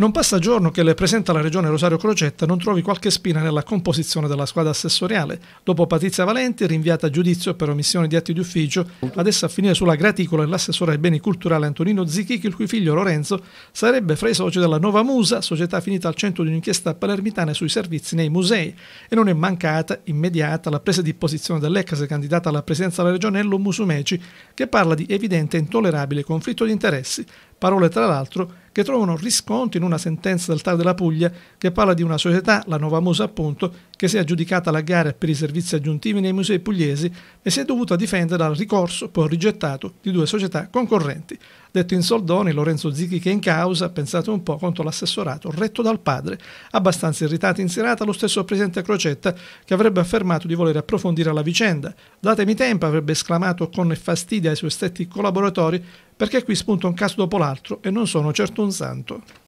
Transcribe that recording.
Non passa giorno che le presenta la regione Rosario Crocetta non trovi qualche spina nella composizione della squadra assessoriale. Dopo Patrizia Valenti, rinviata a giudizio per omissione di atti di ufficio, adesso a finire sulla graticola l'assessore ai beni culturali Antonino Zichichi, il cui figlio Lorenzo sarebbe fra i soci della Nova Musa, società finita al centro di un'inchiesta palermitana sui servizi nei musei. E non è mancata, immediata, la presa di posizione dell'ex candidata alla presidenza della regione Ello Musumeci, che parla di evidente e intollerabile conflitto di interessi. Parole, tra l'altro, che trovano riscontro in una sentenza del Tar della Puglia che parla di una società, la Nuova Novamosa appunto, che si è aggiudicata la gara per i servizi aggiuntivi nei musei pugliesi e si è dovuta difendere al ricorso, poi rigettato, di due società concorrenti. Detto in soldoni, Lorenzo Zichi che è in causa, pensate un po', contro l'assessorato retto dal padre, abbastanza irritato in serata lo stesso presidente Crocetta che avrebbe affermato di voler approfondire la vicenda. Datemi tempo, avrebbe esclamato con fastidio ai suoi stretti collaboratori, perché qui spunta un caso dopo l'altro e non sono certo un santo.